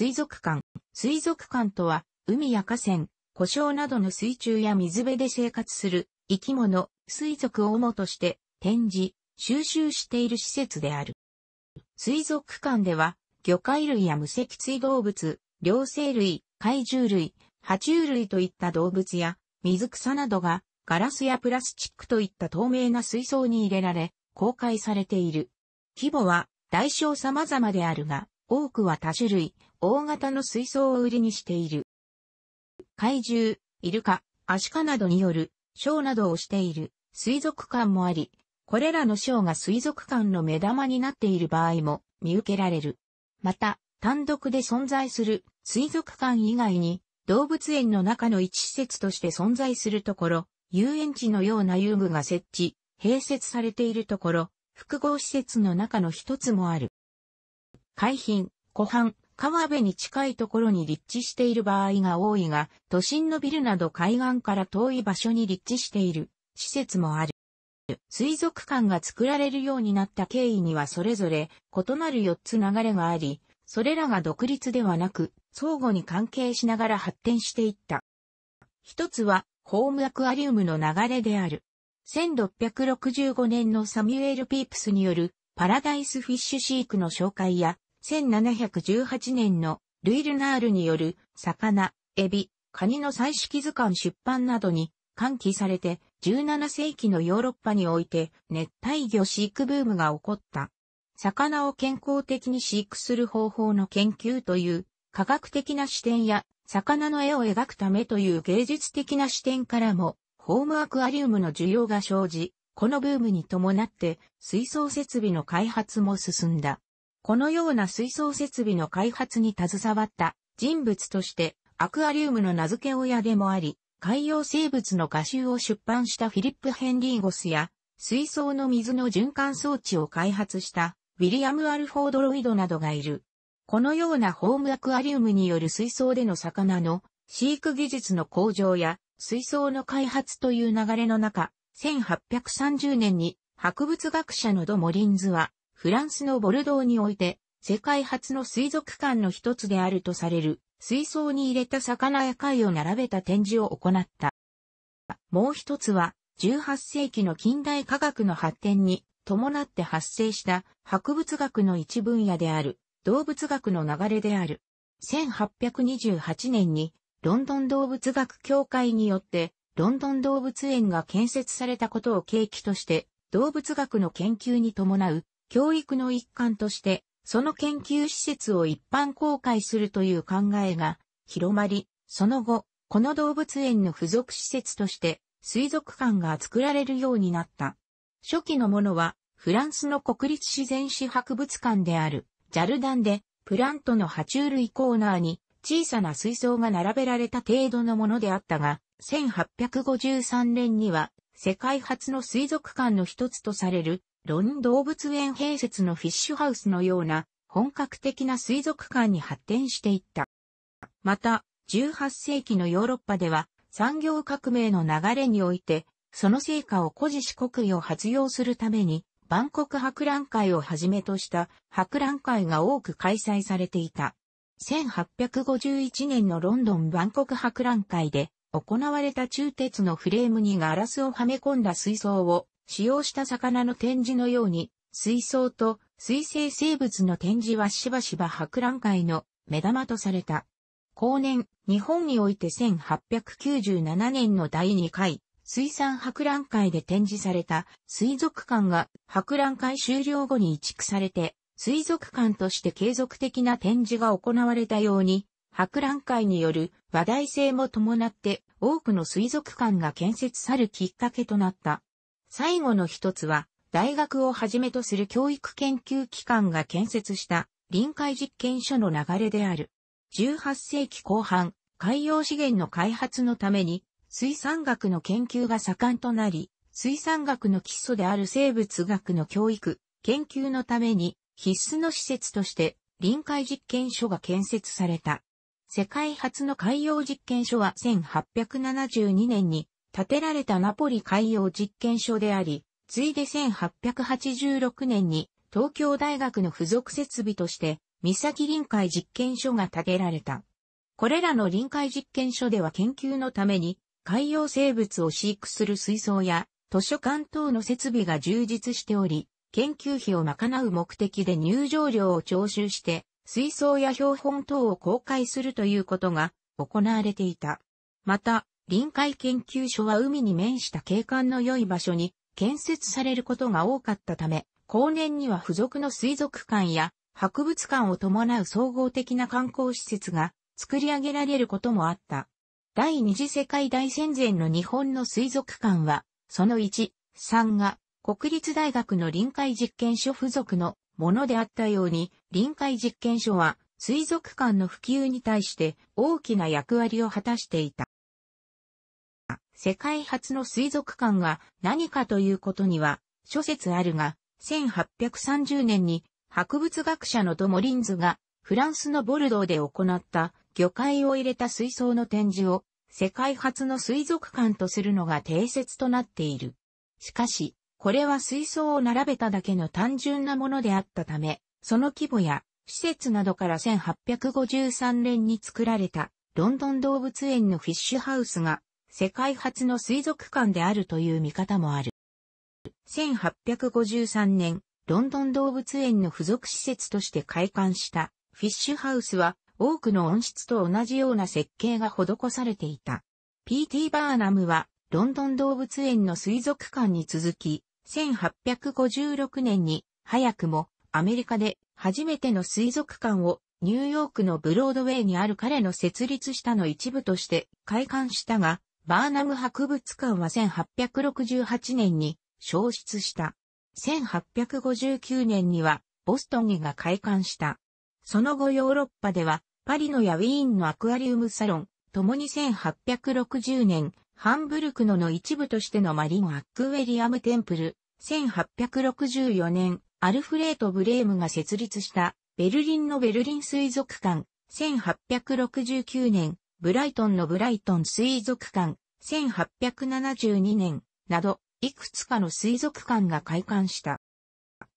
水族館。水族館とは、海や河川、湖沼などの水中や水辺で生活する生き物、水族を主として展示、収集している施設である。水族館では、魚介類や無脊椎動物、両生類、怪獣類、爬虫類といった動物や、水草などが、ガラスやプラスチックといった透明な水槽に入れられ、公開されている。規模は、大小様々であるが、多くは多種類、大型の水槽を売りにしている。怪獣、イルカ、アシカなどによる、ショーなどをしている水族館もあり、これらのショーが水族館の目玉になっている場合も見受けられる。また、単独で存在する水族館以外に、動物園の中の一施設として存在するところ、遊園地のような遊具が設置、併設されているところ、複合施設の中の一つもある。海浜、湖畔、川辺に近いところに立地している場合が多いが、都心のビルなど海岸から遠い場所に立地している施設もある。水族館が作られるようになった経緯にはそれぞれ異なる4つ流れがあり、それらが独立ではなく、相互に関係しながら発展していった。一つは、ホームアクアリウムの流れである。1665年のサミュエル・ピープスによるパラダイスフィッシュ飼育の紹介や、1718年のルイルナールによる魚、エビ、カニの採取図鑑出版などに喚起されて17世紀のヨーロッパにおいて熱帯魚飼育ブームが起こった。魚を健康的に飼育する方法の研究という科学的な視点や魚の絵を描くためという芸術的な視点からもホームアクアリウムの需要が生じ、このブームに伴って水槽設備の開発も進んだ。このような水槽設備の開発に携わった人物としてアクアリウムの名付け親でもあり、海洋生物の画集を出版したフィリップ・ヘンリーゴスや、水槽の水の循環装置を開発したウィリアム・アルフォード・ロイドなどがいる。このようなホームアクアリウムによる水槽での魚の飼育技術の向上や水槽の開発という流れの中、1830年に博物学者のド・モリンズはフランスのボルドーにおいて、世界初の水族館の一つであるとされる、水槽に入れた魚や貝を並べた展示を行った。もう一つは、18世紀の近代科学の発展に伴って発生した博物学の一分野である動物学の流れである。1828年にロンドン動物学協会によってロンドン動物園が建設されたことを契機として動物学の研究に伴う教育の一環として、その研究施設を一般公開するという考えが広まり、その後、この動物園の付属施設として水族館が作られるようになった。初期のものはフランスの国立自然史博物館であるジャルダンでプラントの爬虫類コーナーに小さな水槽が並べられた程度のものであったが、1853年には世界初の水族館の一つとされる、ロン動物園併設のフィッシュハウスのような本格的な水族館に発展していった。また、18世紀のヨーロッパでは産業革命の流れにおいて、その成果を誇示四国を発揚するために、万国博覧会をはじめとした博覧会が多く開催されていた。1851年のロンドン万国博覧会で、行われた中鉄のフレームにガラスをはめ込んだ水槽を使用した魚の展示のように、水槽と水生生物の展示はしばしば博覧会の目玉とされた。後年、日本において1897年の第2回水産博覧会で展示された水族館が博覧会終了後に移築されて水族館として継続的な展示が行われたように博覧会による話題性も伴って多くの水族館が建設さるきっかけとなった。最後の一つは、大学をはじめとする教育研究機関が建設した臨海実験所の流れである。18世紀後半、海洋資源の開発のために水産学の研究が盛んとなり、水産学の基礎である生物学の教育、研究のために必須の施設として臨海実験所が建設された。世界初の海洋実験所は1872年に建てられたナポリ海洋実験所であり、ついで1886年に東京大学の付属設備として、三崎臨海実験所が建てられた。これらの臨海実験所では研究のために海洋生物を飼育する水槽や図書館等の設備が充実しており、研究費を賄う目的で入場料を徴収して水槽や標本等を公開するということが行われていた。また、臨海研究所は海に面した景観の良い場所に建設されることが多かったため、後年には付属の水族館や博物館を伴う総合的な観光施設が作り上げられることもあった。第二次世界大戦前の日本の水族館は、その1、3が国立大学の臨海実験所付属のものであったように、臨海実験所は水族館の普及に対して大きな役割を果たしていた。世界初の水族館が何かということには諸説あるが、1830年に博物学者のドモリンズがフランスのボルドーで行った魚介を入れた水槽の展示を世界初の水族館とするのが定説となっている。しかし、これは水槽を並べただけの単純なものであったため、その規模や施設などから1853年に作られたロンドン動物園のフィッシュハウスが世界初の水族館であるという見方もある。1853年、ロンドン動物園の付属施設として開館したフィッシュハウスは多くの温室と同じような設計が施されていた。P.T. バーナムはロンドン動物園の水族館に続き1856年に早くもアメリカで初めての水族館をニューヨークのブロードウェイにある彼の設立したの一部として開館したが、バーナム博物館は1868年に消失した。1859年にはボストンにが開館した。その後ヨーロッパではパリのやウィーンのアクアリウムサロン、ともに1860年、ハンブルクのの一部としてのマリン・アックウェリアム・テンプル、1864年、アルフレート・ブレームが設立したベルリンのベルリン水族館、1869年、ブライトンのブライトン水族館、1872年、など、いくつかの水族館が開館した。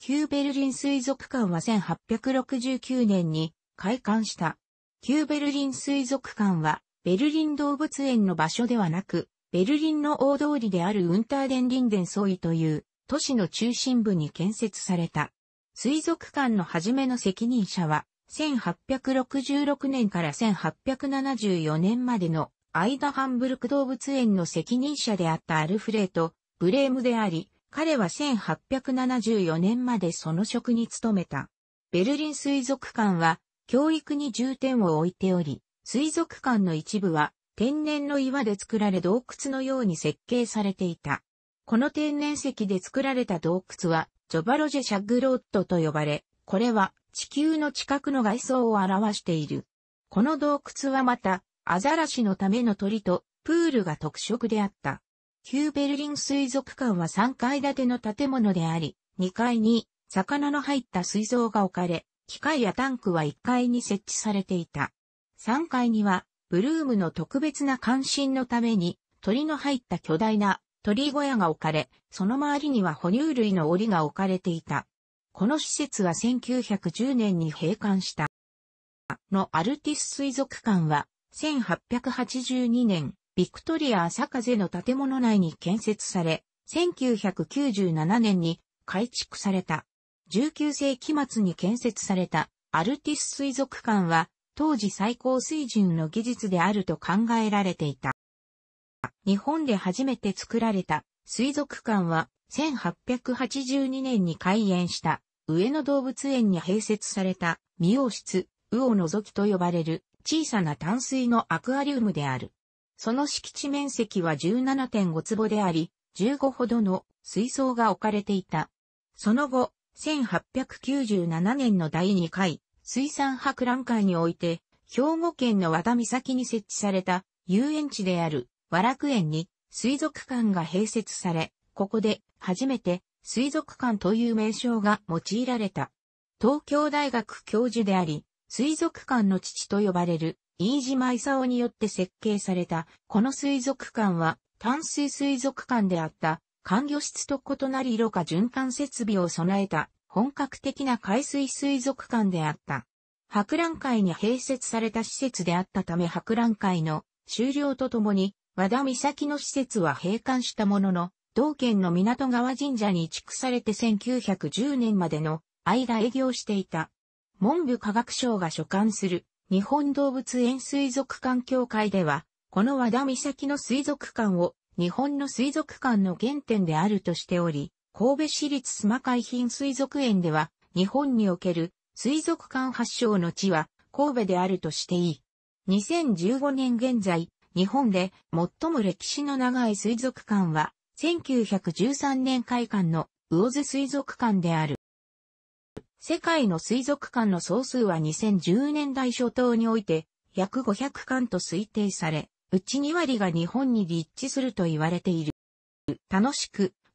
旧ベルリン水族館は1869年に開館した。旧ベルリン水族館はベルリン動物園の場所ではなく、ベルリンの大通りであるウンターデンリンデンソイという都市の中心部に建設された。水族館の初めの責任者は、1866年から1874年までの間ハンブルク動物園の責任者であったアルフレート・ブレームであり、彼は1874年までその職に勤めた。ベルリン水族館は教育に重点を置いており、水族館の一部は天然の岩で作られ洞窟のように設計されていた。この天然石で作られた洞窟はジョバロジェシャグロットと呼ばれ、これは地球の近くの外装を表している。この洞窟はまたアザラシのための鳥とプールが特色であった。旧ベルリン水族館は3階建ての建物であり、2階に魚の入った水槽が置かれ、機械やタンクは1階に設置されていた。3階には、ブルームの特別な関心のために、鳥の入った巨大な鳥小屋が置かれ、その周りには哺乳類の檻が置かれていた。この施設は1910年に閉館した。のアルティス水族館は、1882年、ビクトリア朝風の建物内に建設され、1997年に改築された。19世紀末に建設されたアルティス水族館は当時最高水準の技術であると考えられていた。日本で初めて作られた水族館は1882年に開園した上野動物園に併設された美容室、魚を除きと呼ばれる小さな淡水のアクアリウムである。その敷地面積は17.5坪であり、15ほどの水槽が置かれていた。その後、1897年の第2回水産博覧会において、兵庫県の和田岬に設置された遊園地である和楽園に水族館が併設され、ここで初めて水族館という名称が用いられた。東京大学教授であり、水族館の父と呼ばれる飯島勲によって設計されたこの水族館は淡水水族館であった、管魚室と異なり色か循環設備を備えた本格的な海水水族館であった。博覧会に併設された施設であったため博覧会の終了とともに、和田岬の施設は閉館したものの、同県の港川神社に移築されて1910年までの間営業していた。文部科学省が所管する日本動物園水族館協会では、この和田岬の水族館を日本の水族館の原点であるとしており、神戸市立須磨海浜水族園では、日本における水族館発祥の地は神戸であるとしていい。2015年現在、日本で最も歴史の長い水族館は、1913年開館の魚津水族館である。世界の水族館の総数は2010年代初頭において約500館と推定され、うち2割が日本に立地すると言われている。楽しく